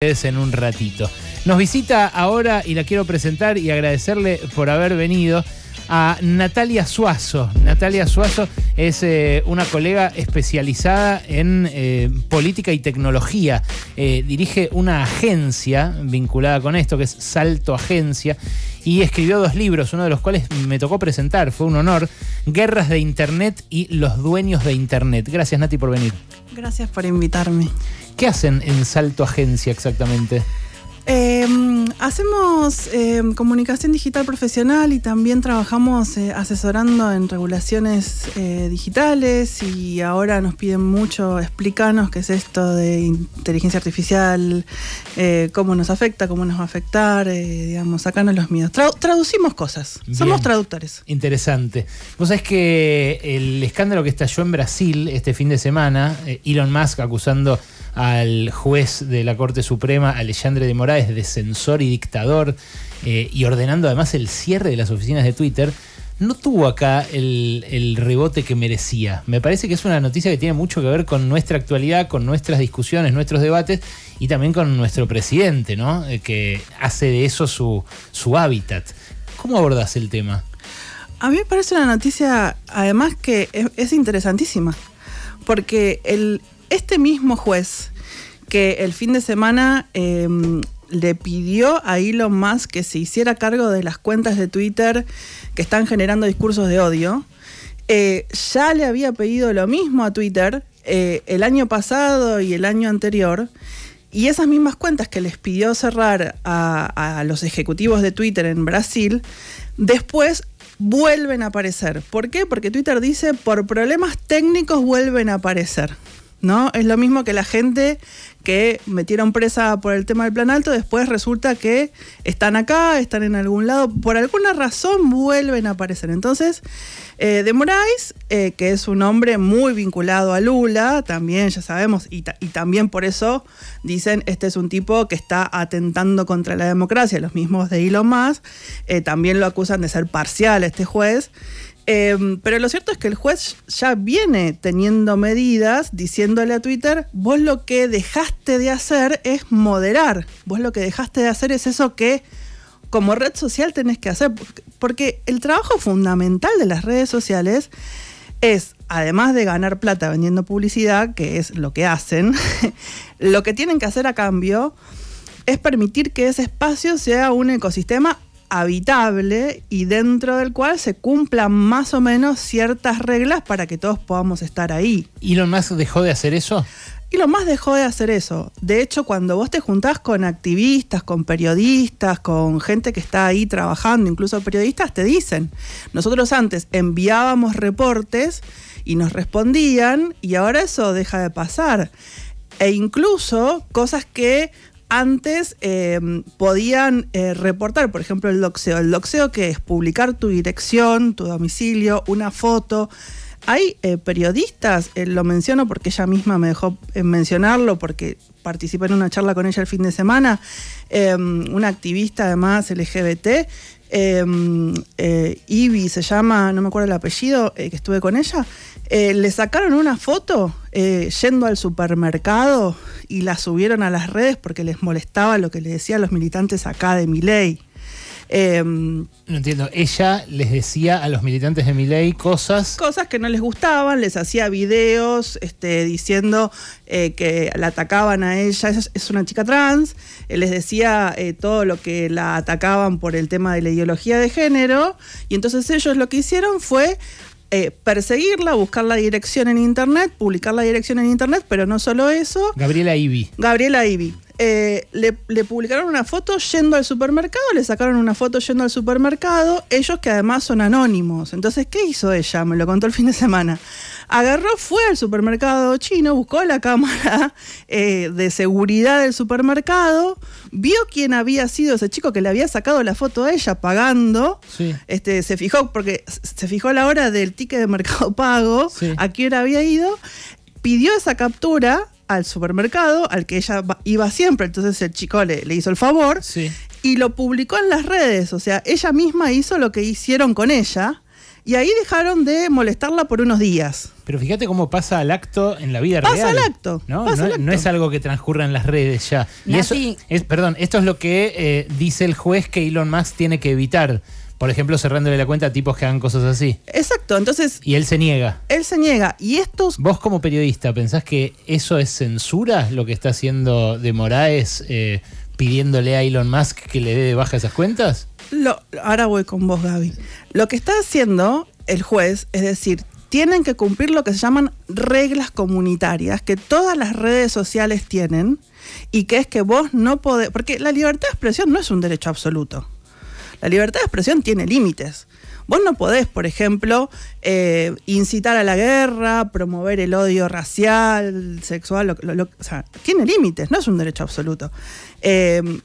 en un ratito. Nos visita ahora y la quiero presentar y agradecerle por haber venido a Natalia Suazo. Natalia Suazo es eh, una colega especializada en eh, política y tecnología. Eh, dirige una agencia vinculada con esto, que es Salto Agencia, y escribió dos libros, uno de los cuales me tocó presentar, fue un honor, Guerras de Internet y Los Dueños de Internet. Gracias Nati por venir. Gracias por invitarme. ¿Qué hacen en Salto Agencia exactamente? Eh, hacemos em, comunicación digital profesional y también trabajamos eh, asesorando en regulaciones eh, digitales y ahora nos piden mucho explicarnos qué es esto de inteligencia artificial, eh, cómo nos afecta, cómo nos va a afectar, digamos, sacarnos los miedos. traducimos cosas, somos traductores. Interesante. Vos sabés que el escándalo que estalló en Brasil este fin de semana, Elon Musk acusando al juez de la Corte Suprema, Alejandre de Moraes, de censor y dictador, eh, y ordenando además el cierre de las oficinas de Twitter, no tuvo acá el, rebote que merecía. Me parece que es una noticia que tiene mucho que ver con nuestra actualidad, con nuestras discusiones, nuestros debates y también con nuestro presidente, ¿no? Eh, que hace de eso su, hábitat. ¿Cómo abordas el tema? A mí me parece una noticia, además, que es interesantísima, porque el, este mismo juez que el fin de semana em, le pidió a Elon Musk que se hiciera cargo de las cuentas de Twitter que están generando discursos de odio, eh, ya le había pedido lo mismo a Twitter eh, el año pasado y el año anterior. Y esas mismas cuentas que les pidió cerrar a, a los ejecutivos de Twitter en Brasil, después vuelven a aparecer. ¿Por qué? Porque Twitter dice, por problemas técnicos vuelven a aparecer. ¿no? Es lo mismo que la gente que metieron presa por el tema del plan alto, después resulta que están acá, están en algún lado, por alguna razón vuelven a aparecer. Entonces, eh, de Moraes, eh, que es un hombre muy vinculado a Lula, también ya sabemos, y, también por eso dicen, este es un tipo que está atentando contra la democracia, los mismos de Elon Musk, eh, también lo acusan de ser parcial este juez. Em, pero lo cierto es que el juez ya viene teniendo medidas diciéndole a Twitter, vos lo que dejaste de hacer es moderar, vos lo que dejaste de hacer es eso que como red social tenés que hacer, porque el trabajo fundamental de las redes sociales es, además de ganar plata vendiendo publicidad, que es lo que hacen, lo que tienen que hacer a cambio es permitir que ese espacio sea un ecosistema habitable y dentro del cual se cumplan más o menos ciertas reglas para que todos podamos estar ahí. ¿Y lo más dejó de hacer eso? Y lo más dejó de hacer eso. De hecho, cuando vos te juntás con activistas, con periodistas, con gente que está ahí trabajando, incluso periodistas, te dicen, nosotros antes enviábamos reportes y nos respondían y ahora eso deja de pasar. E incluso cosas que antes em, podían eh, reportar, por ejemplo, el doxeo. El doxeo que es publicar tu dirección, tu domicilio, una foto. Hay eh, periodistas, eh, lo menciono porque ella misma me dejó mencionarlo, porque participé en una charla con ella el fin de semana, em, una activista además LGBT, Ivi em, eh, Ivy se llama, no me acuerdo el apellido, eh, que estuve con ella, eh, le sacaron una foto yendo al supermercado y la subieron a las redes porque les molestaba lo que le decían los militantes acá de mi ley. Em, no entiendo, ella les decía a los militantes de Miley cosas... Cosas que no les gustaban, les hacía videos este, diciendo eh, que la atacaban a ella, es, una chica trans, eh, les decía eh, todo lo que la atacaban por el tema de la ideología de género, y entonces ellos lo que hicieron fue perseguirla, buscar la dirección en internet, publicar la dirección en internet, pero no solo eso. Gabriela Ibi. Gabriela Ibi. Eh, le, publicaron una foto yendo al supermercado, le sacaron una foto yendo al supermercado, ellos que además son anónimos. Entonces, ¿qué hizo ella? Me lo contó el fin de semana. Agarró, fue al supermercado chino, buscó la cámara eh, de seguridad del supermercado, vio quién había sido ese chico que le había sacado la foto a ella pagando. Este, se fijó, porque se fijó la hora del ticket de mercado pago, a qué había ido, pidió esa captura al supermercado al que ella iba siempre. Entonces el chico le, le hizo el favor y lo publicó en las redes. O sea, ella misma hizo lo que hicieron con ella. Y ahí dejaron de molestarla por unos días. Pero fíjate cómo pasa al acto en la vida real. acto, ¿no? Pasa no, acto. No es algo que transcurra en las redes ya. Y eso, es, perdón, esto es lo que eh, dice el juez que Elon Musk tiene que evitar por ejemplo, cerrándole la cuenta a tipos que hagan cosas así. Exacto, entonces... Y él se niega. Él se niega. Y estos... Vos como periodista, ¿pensás que eso es censura lo que está haciendo de Moraes eh, pidiéndole a Elon Musk que le dé de baja esas cuentas? Lo, ahora voy con vos, Gaby. Lo que está haciendo el juez es decir, tienen que cumplir lo que se llaman reglas comunitarias, que todas las redes sociales tienen, y que es que vos no podés, porque la libertad de expresión no es un derecho absoluto. La libertad de expresión tiene límites. Vos no podés, por ejemplo, eh, incitar a la guerra, promover el odio racial, sexual, o sea, tiene límites, no es un derecho absoluto. Eh,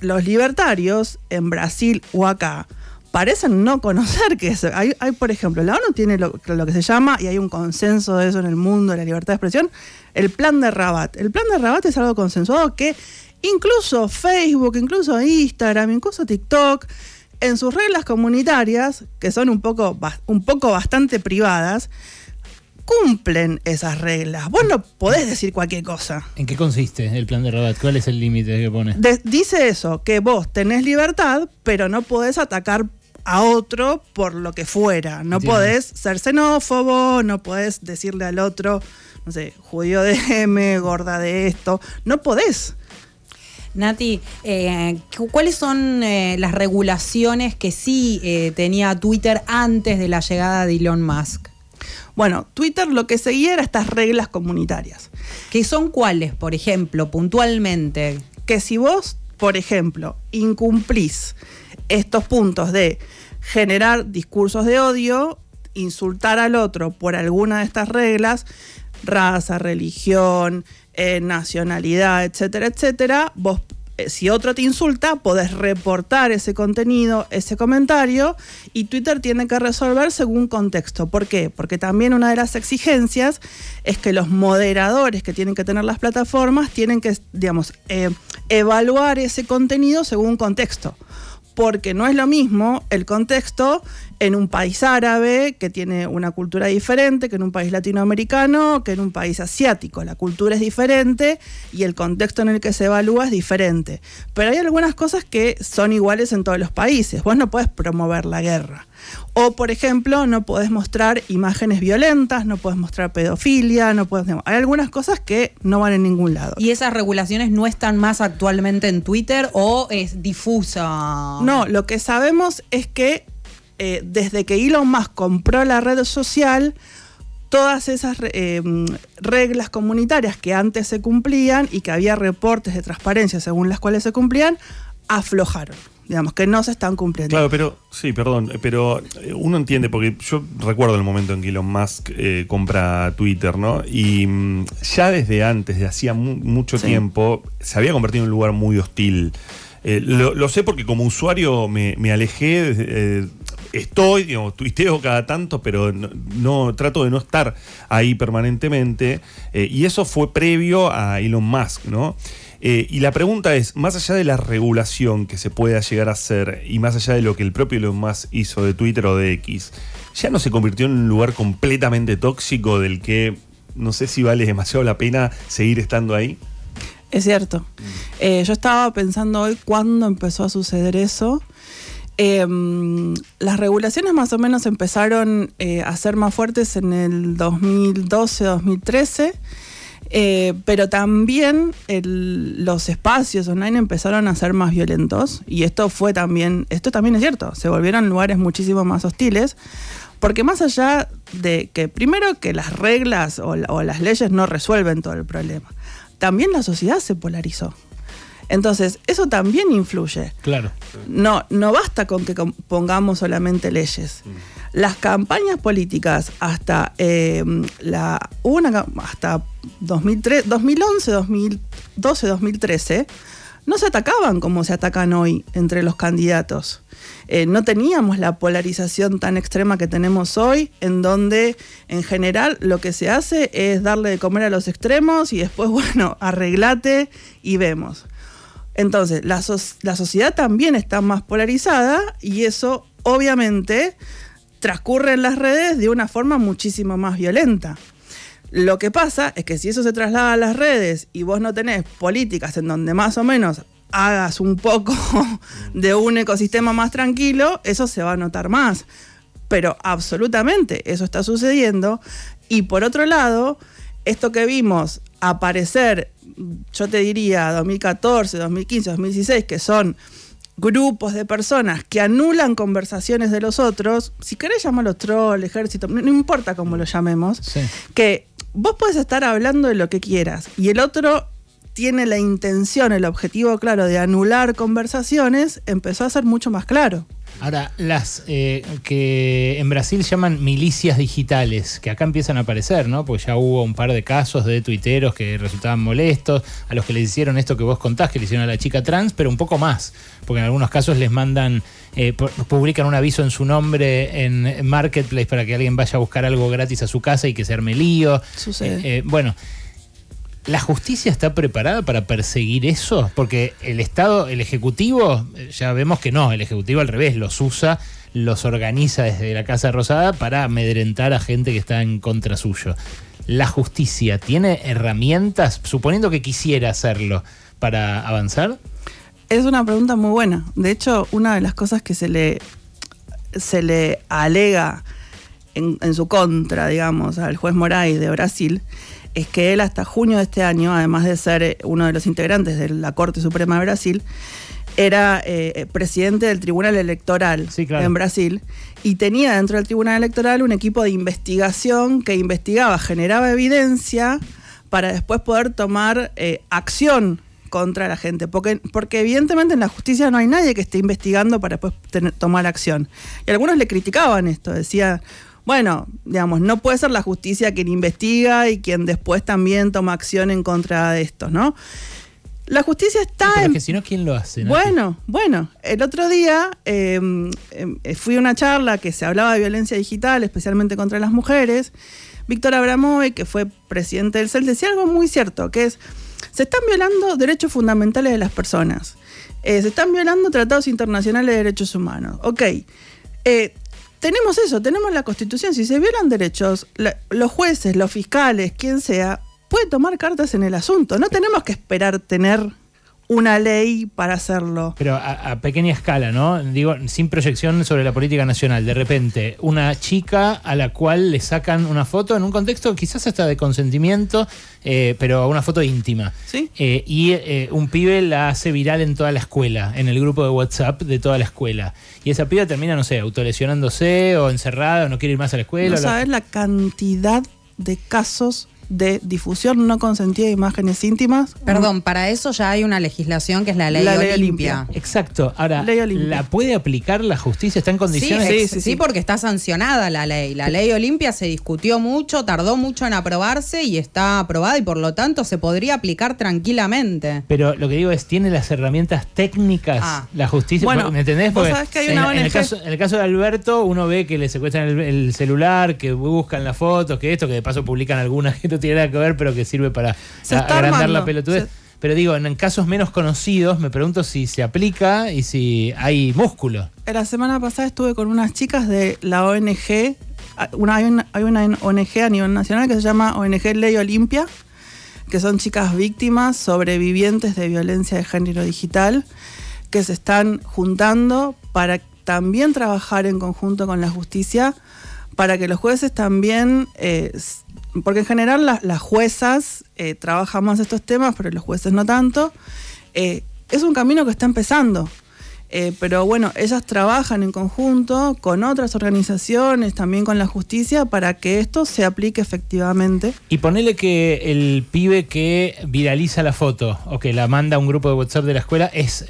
los libertarios en Brasil o acá parecen no conocer que es, hay, por ejemplo, la ONU tiene lo, lo, que se llama, y hay un consenso de eso en el mundo, de la libertad de expresión, el plan de Rabat. El plan de Rabat es algo consensuado que incluso Facebook, incluso Instagram, incluso TikTok, en sus reglas comunitarias, que son un poco, un poco bastante privadas, cumplen esas reglas. Vos no podés decir cualquier cosa. ¿En qué consiste el plan de Rabat? ¿Cuál es el límite que pone? dice eso, que vos tenés libertad, pero no podés atacar a otro por lo que fuera. No podés ser xenófobo, no podés decirle al otro, no sé, judío de M, gorda de esto. No podés. Nati, eh, ¿cuáles son eh, las regulaciones que sí eh, tenía Twitter antes de la llegada de Elon Musk? Bueno, Twitter lo que seguía era estas reglas comunitarias. ¿Que son cuáles, por ejemplo, puntualmente? Que si vos, por ejemplo, incumplís estos puntos de generar discursos de odio, insultar al otro por alguna de estas reglas, raza, religión, eh, nacionalidad, etcétera, etcétera, vos eh, si otro te insulta, podés reportar ese contenido, ese comentario, y Twitter tiene que resolver según contexto. ¿Por qué? Porque también una de las exigencias es que los moderadores que tienen que tener las plataformas tienen que, digamos, eh, evaluar ese contenido según contexto porque no es lo mismo el contexto en un país árabe que tiene una cultura diferente, que en un país latinoamericano, que en un país asiático. La cultura es diferente y el contexto en el que se evalúa es diferente. Pero hay algunas cosas que son iguales en todos los países. Vos no puedes promover la guerra. O, por ejemplo, no podés mostrar imágenes violentas, no podés mostrar pedofilia, no podés... Hay algunas cosas que no van en ningún lado. ¿Y esas regulaciones no están más actualmente en Twitter o es difusa? No, lo que sabemos es que eh, desde que Elon Musk compró la red social, todas esas eh, reglas comunitarias que antes se cumplían y que había reportes de transparencia según las cuales se cumplían, aflojaron digamos, que no se están cumpliendo. Claro, pero sí, perdón, pero eh, uno entiende, porque yo recuerdo el momento en que Elon Musk eh, compra Twitter, ¿no? Y mm, ya desde antes, de hacía mucho tiempo, se había convertido en un lugar muy hostil. Eh, lo, sé porque como usuario me, alejé, estoy, digamos, tuiteo cada tanto, pero no, trato de no estar ahí permanentemente. y eso fue previo a Elon Musk, ¿no? Eh, y la pregunta es, más allá de la regulación que se pueda llegar a hacer y más allá de lo que el propio Elon Musk hizo de Twitter o de X, ¿ya no se convirtió en un lugar completamente tóxico del que no sé si vale demasiado la pena seguir estando ahí? Es cierto. Eh, yo estaba pensando hoy cuándo empezó a suceder eso. Em, las regulaciones más o menos empezaron eh, a ser más fuertes en el 2012-2013 eh, pero también los espacios online empezaron a ser más violentos y esto fue también, esto también es cierto, se volvieron lugares muchísimo más hostiles, porque más allá de que primero que las reglas o las leyes no resuelven todo el problema, también la sociedad se polarizó. Entonces, eso también influye. Claro. No, no basta con que pongamos solamente leyes. Mm. Las campañas políticas hasta em, la hasta 2011, 2012, 2013 no se atacaban como se atacan hoy entre los candidatos. Eh, no teníamos la polarización tan extrema que tenemos hoy, en donde en general lo que se hace es darle de comer a los extremos y después, bueno, arreglate y vemos. Entonces, la, sociedad también está más polarizada y eso obviamente transcurre en las redes de una forma muchísimo más violenta. Lo que pasa es que si eso se traslada a las redes y vos no tenés políticas en donde más o menos hagas un poco de un ecosistema más tranquilo, eso se va a notar más. Pero absolutamente eso está sucediendo. Y por otro lado, esto que vimos aparecer, yo te diría 2014, 2015, 2016, que son grupos de personas que anulan conversaciones de los otros, si querés llamarlos troll, ejército, no, importa cómo lo llamemos, que vos puedes estar hablando de lo que quieras y el otro tiene la intención, el objetivo claro de anular conversaciones, empezó a ser mucho más claro. Ahora, las eh, que en Brasil llaman milicias digitales, que acá empiezan a aparecer, ¿no? Porque ya hubo un par de casos de tuiteros que resultaban molestos, a los que les hicieron esto que vos contás, que le hicieron a la chica trans, pero un poco más, porque en algunos casos les mandan, eh, publican un aviso en su nombre en Marketplace para que alguien vaya a buscar algo gratis a su casa y que se arme lío. Eh, eh, bueno. ¿La justicia está preparada para perseguir eso? Porque el Estado, el Ejecutivo, eh, ya vemos que no, el Ejecutivo al revés, los usa, los organiza desde la Casa Rosada para amedrentar a gente que está en contra suyo. ¿La justicia tiene herramientas, suponiendo que quisiera hacerlo, para avanzar? Es una pregunta muy buena. De hecho, una de las cosas que se le, se le alega en, en su contra, digamos, al juez Moraes de Brasil, es que él hasta junio de este año, además de ser eh, uno de los integrantes de la Corte Suprema de Brasil, era eh, eh, presidente del Tribunal Electoral en Brasil y tenía dentro del Tribunal Electoral un equipo de investigación que investigaba, generaba evidencia para después poder tomar acción contra la gente, porque, porque evidentemente en la justicia no hay nadie que esté investigando para después tomar acción. Y algunos le criticaban esto, decía bueno, digamos, no puede ser la justicia quien investiga y quien después también toma acción en contra de esto, ¿no? La justicia está Pero que si no, ¿quién lo hace? Bueno, bueno, el otro día em, em, eh, fui a una charla que se hablaba de violencia digital, especialmente contra las mujeres. Víctor Abramoy, que fue presidente del CEL, decía algo muy cierto, que es, se están violando derechos fundamentales de las personas, eh, se están violando tratados internacionales de derechos humanos. Ok, eh, tenemos eso, tenemos la constitución. Si se violan derechos, los jueces, los fiscales, quien sea, puede tomar cartas en el asunto. No tenemos que esperar tener una ley para hacerlo. Pero a, pequeña escala, ¿no? Digo, sin proyección sobre la política nacional. De repente, una chica a la cual le sacan una foto en un contexto quizás hasta de consentimiento, eh, pero una foto íntima. Sí. Eh, y eh, un pibe la hace viral en toda la escuela, en el grupo de WhatsApp de toda la escuela. Y esa pibe termina, no sé, autolesionándose o encerrada o no quiere ir más a la escuela. No sabes la cantidad de casos de difusión no consentía de imágenes íntimas. Perdón, para eso ya hay una legislación que es la ley, la Exacto. Ahora, ¿la puede aplicar la justicia? ¿Está en condiciones? Sí, porque está sancionada la ley. La ley Olimpia se discutió mucho, tardó mucho en aprobarse y está aprobada y por lo tanto se podría aplicar tranquilamente. Pero lo que digo es, ¿tiene las herramientas técnicas ah. la justicia? Bueno, ¿Me entendés? que hay una en, en, el caso, de Alberto, uno ve que le secuestran el, celular, que buscan las fotos, que esto, que de paso publican alguna... que tiene que ver, pero que sirve para agrandar la pelotudez. Pero digo, en casos menos conocidos, me pregunto si se aplica y si hay músculo. La semana pasada estuve con unas chicas de la ONG. hay, una, ONG a nivel nacional que se llama ONG Ley Olimpia, que son chicas víctimas, sobrevivientes de violencia de género digital, que se están juntando para también trabajar en conjunto con la justicia para que los jueces también eh, porque en general las juezas eh, trabajan más estos temas, pero los jueces no tanto. Eh, es un camino que está empezando. Eh, pero bueno, ellas trabajan en conjunto con otras organizaciones, también con la justicia, para que esto se aplique efectivamente. Y ponele que el pibe que viraliza la foto o que la manda a un grupo de WhatsApp de la escuela es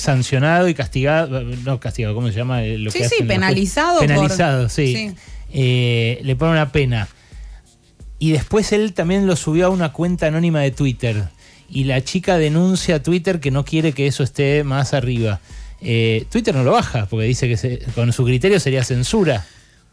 sancionado y castigado, no castigado, ¿cómo se llama? sí, sí, penalizado. Penalizado, sí. le pone una pena. Y después él también lo subió a una cuenta anónima de Twitter. Y la chica denuncia a Twitter que no quiere que eso esté más arriba. Eh, Twitter no lo baja porque dice que con su criterio sería censura.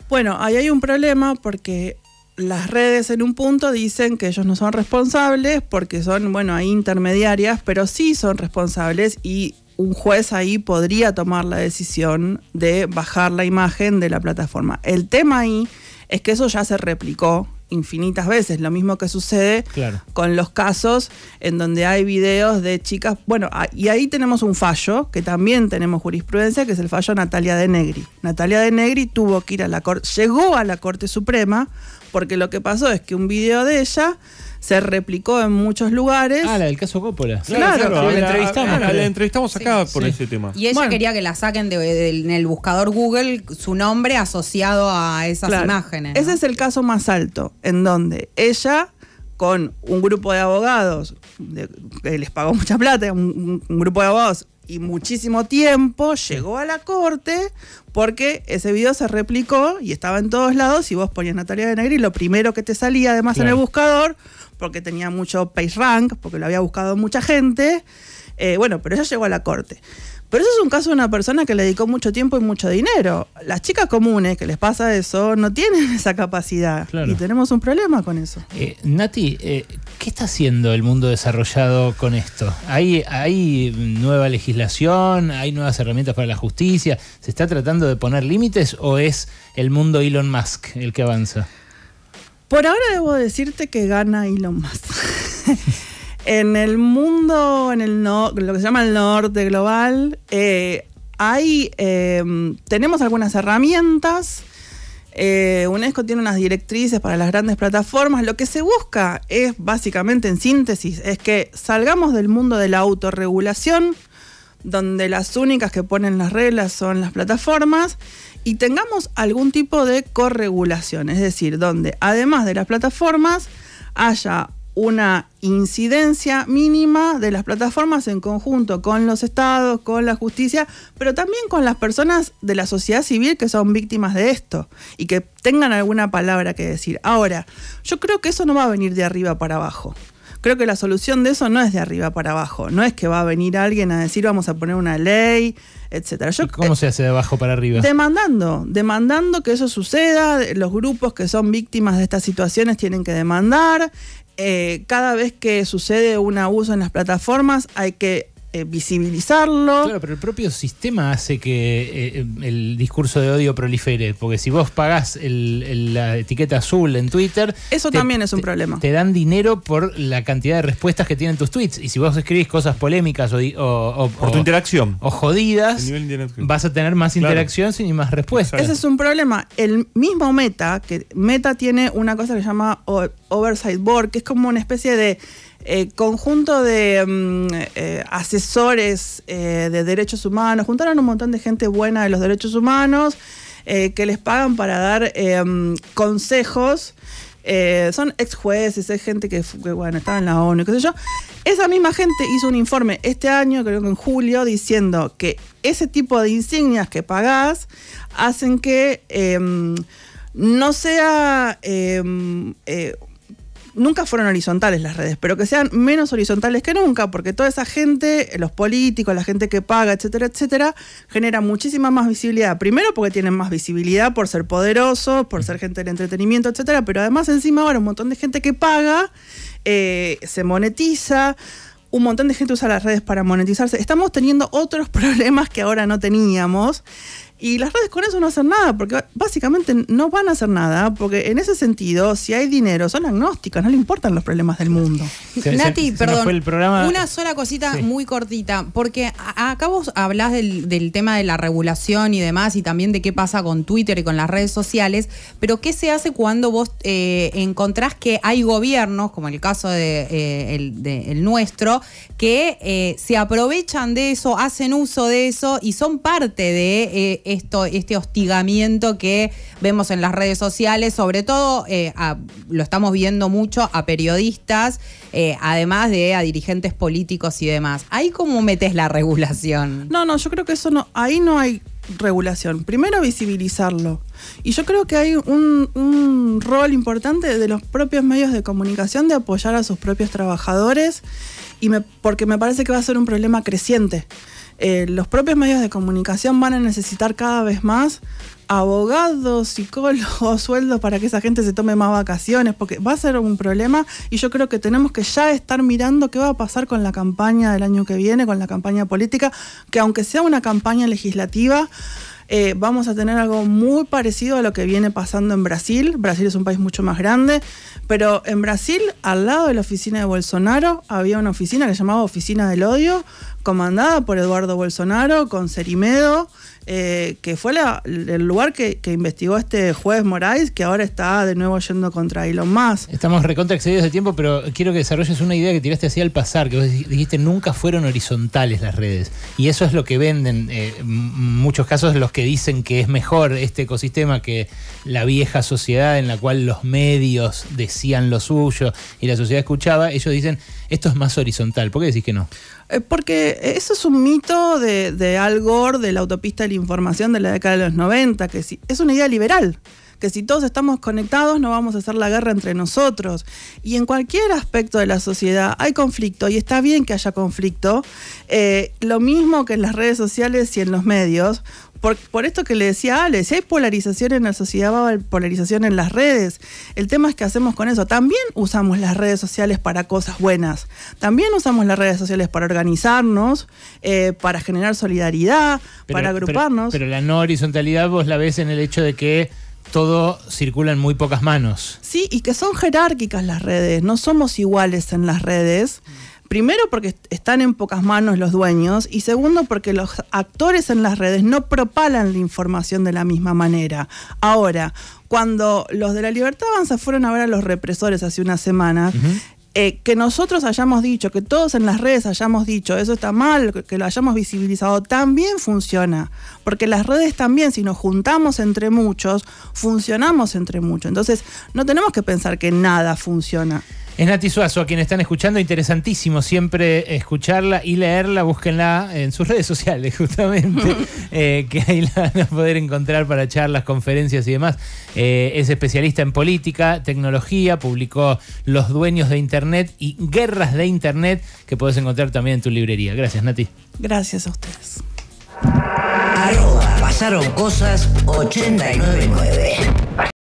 Bueno, ahí hay un problema porque las redes en un punto dicen que ellos no son responsables porque son, bueno, hay intermediarias, pero sí son responsables y un juez ahí podría tomar la decisión de bajar la imagen de la plataforma. El tema ahí es que eso ya se replicó infinitas veces, lo mismo que sucede con los casos en donde hay videos de chicas, bueno, ah, y ahí tenemos un fallo, que también tenemos jurisprudencia, que es el fallo Natalia de Negri. Natalia de Negri tuvo que ir a la Corte, llegó a la Corte Suprema, porque lo que pasó es que un video de ella se replicó en muchos lugares. Ah, la caso Coppola. Claro, La, entrevistamos. acá por ese tema. Y ella quería que la saquen en el buscador Google su nombre asociado a esas imágenes. Ese es el caso más alto, en donde ella con un grupo de abogados, que les pagó mucha plata, un, grupo de abogados y muchísimo tiempo, llegó a la corte porque ese video se replicó y estaba en todos lados y vos ponías Natalia de Negri, lo primero que te salía además en el buscador porque tenía mucho rank, porque lo había buscado mucha gente. Eh, bueno, pero ya llegó a la corte. Pero eso es un caso de una persona que le dedicó mucho tiempo y mucho dinero. Las chicas comunes que les pasa eso no tienen esa capacidad. Y tenemos un problema con eso. Eh, Nati, eh, ¿qué está haciendo el mundo desarrollado con esto? ¿Hay nueva legislación? ¿Hay nuevas herramientas para la justicia? ¿Se está tratando de poner límites o es el mundo Elon Musk el que avanza? Por ahora debo decirte que gana Elon más en el mundo, en el lo que se llama el norte global, eh, hay, em, tenemos algunas herramientas. Eh, UNESCO tiene unas directrices para las grandes plataformas. Lo que se busca es, básicamente en síntesis, es que salgamos del mundo de la autorregulación, donde las únicas que ponen las reglas son las plataformas, y tengamos algún tipo de corregulación, es decir, donde además de las plataformas haya una incidencia mínima de las plataformas en conjunto con los estados, con la justicia, pero también con las personas de la sociedad civil que son víctimas de esto y que tengan alguna palabra que decir. Ahora, yo creo que eso no va a venir de arriba para abajo. Creo que la solución de eso no es de arriba para abajo, no es que va a venir alguien a decir vamos a poner una ley, etcétera. Yo, ¿Cómo eh, se hace de abajo para arriba? Demandando, demandando que eso suceda, los grupos que son víctimas de estas situaciones tienen que demandar, eh, cada vez que sucede un abuso en las plataformas hay que eh, visibilizarlo. Claro, pero el propio sistema hace que eh, el discurso de odio prolifere, porque si vos pagás la etiqueta azul en Twitter... Eso también es un problema. Te dan dinero por la cantidad de respuestas que tienen tus tweets, y si vos escribís cosas polémicas o... por tu interacción. O jodidas, vas a tener más interacción sin y más respuestas. Ese es un problema. El mismo Meta, que Meta tiene una cosa que se llama Oversight Board, que es como una especie de... Eh, conjunto de mm, eh, asesores eh, de derechos humanos, juntaron un montón de gente buena de los derechos humanos que les pagan para dar mm, consejos. son ex jueces, es gente que, bueno, estaba en la ONU, qué sé yo. Esa misma gente hizo un informe este año, creo que en julio, diciendo que ese tipo de insignias que pagás hacen que em, no sea em, nunca fueron horizontales las redes, pero que sean menos horizontales que nunca, porque toda esa gente, los políticos, la gente que paga, etcétera, etcétera, genera muchísima más visibilidad. Primero porque tienen más visibilidad por ser poderosos, por ser gente del entretenimiento, etcétera, pero además encima ahora un montón de gente que paga, eh, se monetiza un montón de gente usa las redes para monetizarse. Estamos teniendo otros problemas que ahora no teníamos. Y las redes con eso no hacen nada, porque básicamente no van a hacer nada, porque en ese sentido, si hay dinero, son agnósticas, no le importan los problemas del mundo. Nati, perdón, una sola cosita muy cortita, porque acá vos hablás del, tema de la regulación y demás, y también de qué pasa con Twitter y con las redes sociales, pero ¿qué se hace cuando vos eh, encontrás que hay gobiernos, como en el caso de, eh, el, nuestro, que eh, se aprovechan de eso, hacen uso de eso y son parte de eh, este hostigamiento que vemos en las redes sociales, sobre todo eh, lo estamos viendo mucho a periodistas, eh, además de a dirigentes políticos y demás. ¿Ahí cómo metes la regulación? No, no, yo creo que eso no, ahí no hay regulación. Primero visibilizarlo. Y yo creo que hay un, un, rol importante de los propios medios de comunicación de apoyar a sus propios trabajadores y porque me parece que va a ser un problema creciente. Eh, los propios medios de comunicación van a necesitar cada vez más abogados, psicólogos, sueldos para que esa gente se tome más vacaciones, porque va a ser un problema y yo creo que tenemos que ya estar mirando qué va a pasar con la campaña del año que viene, con la campaña política, que aunque sea una campaña legislativa, eh, vamos a tener algo muy parecido a lo que viene pasando en Brasil. Brasil es un país mucho más grande, pero en Brasil, al lado de la oficina de Bolsonaro, había una oficina que se llamaba Oficina del Odio, comandada por Eduardo Bolsonaro, con Cerimedo. Eh, que fue el lugar que, investigó este juez Moraes, que ahora está de nuevo yendo contra Elon Musk. Estamos recontra de tiempo, pero quiero que desarrolles una idea que tiraste así al pasar, que vos dijiste nunca fueron horizontales las redes. Y eso es lo que venden en eh, muchos casos los que dicen que es mejor este ecosistema que la vieja sociedad en la cual los medios decían lo suyo y la sociedad escuchaba. Ellos dicen esto es más horizontal. ¿Por qué decís que no? Eh, porque eso es un mito de, Al Gore, de la autopista de la información de la década de los 90, que es una idea liberal que si todos estamos conectados no vamos a hacer la guerra entre nosotros. Y en cualquier aspecto de la sociedad hay conflicto y está bien que haya conflicto. Eh, lo mismo que en las redes sociales y en los medios, por, esto que le decía Ale, si hay polarización en la sociedad, va a haber polarización en las redes. El tema es que hacemos con eso. También usamos las redes sociales para cosas buenas. También usamos las redes sociales para organizarnos, eh, para generar solidaridad, para agruparnos. Pero, la no horizontalidad vos la ves en el hecho de que todo circula en muy pocas manos. Sí, y que son jerárquicas las redes. No somos iguales en las redes primero porque están en pocas manos los dueños y segundo porque los actores en las redes no propalan la información de la misma manera. Ahora, cuando los de la libertad avanza fueron a ver a los represores hace unas semanas, eh, que nosotros hayamos dicho, que todos en las redes hayamos dicho, eso está mal, que lo hayamos visibilizado, también funciona. Porque las redes también, si nos juntamos entre muchos, funcionamos entre muchos. Entonces, no tenemos que pensar que nada funciona. Es Nati Suazo a quien están escuchando, interesantísimo siempre escucharla y leerla, búsquenla en sus redes sociales justamente, eh, que ahí la van a poder encontrar para charlas, conferencias y demás. Eh, es especialista en política, tecnología, publicó Los dueños de Internet y Guerras de Internet, que puedes encontrar también en tu librería. Gracias Nati. Gracias a ustedes. Arroba, pasaron cosas 899.